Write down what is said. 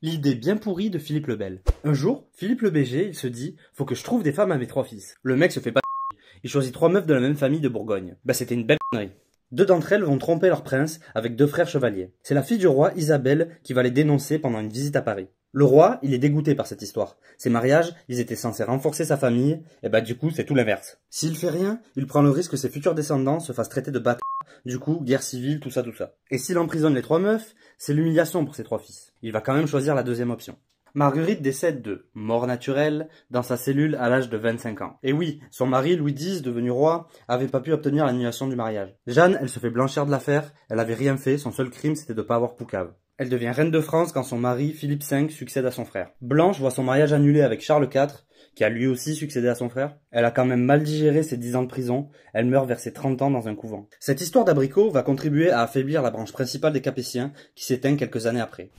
L'idée bien pourrie de Philippe le Bel. Un jour, Philippe le BG, il se dit Faut que je trouve des femmes à mes trois fils. Le mec se fait pas Il choisit trois meufs de la même famille de Bourgogne. Bah, c'était une belle connerie. Deux d'entre elles vont tromper leur prince avec deux frères chevaliers. C'est la fille du roi, Isabelle, qui va les dénoncer pendant une visite à Paris. Le roi, il est dégoûté par cette histoire. Ces mariages, ils étaient censés renforcer sa famille, et bah du coup, c'est tout l'inverse. S'il fait rien, il prend le risque que ses futurs descendants se fassent traiter de bâtards du coup, guerre civile, tout ça, tout ça. Et s'il emprisonne les trois meufs, c'est l'humiliation pour ses trois fils. Il va quand même choisir la deuxième option. Marguerite décède de mort naturelle dans sa cellule à l'âge de 25 ans. Et oui, son mari Louis X, devenu roi, avait pas pu obtenir l'annulation du mariage. Jeanne, elle se fait blanchir de l'affaire, elle avait rien fait, son seul crime c'était de pas avoir Poucave. Elle devient reine de France quand son mari, Philippe V, succède à son frère. Blanche voit son mariage annulé avec Charles IV, qui a lui aussi succédé à son frère. Elle a quand même mal digéré ses 10 ans de prison, elle meurt vers ses 30 ans dans un couvent. Cette histoire d'abricot va contribuer à affaiblir la branche principale des Capétiens, qui s'éteint quelques années après.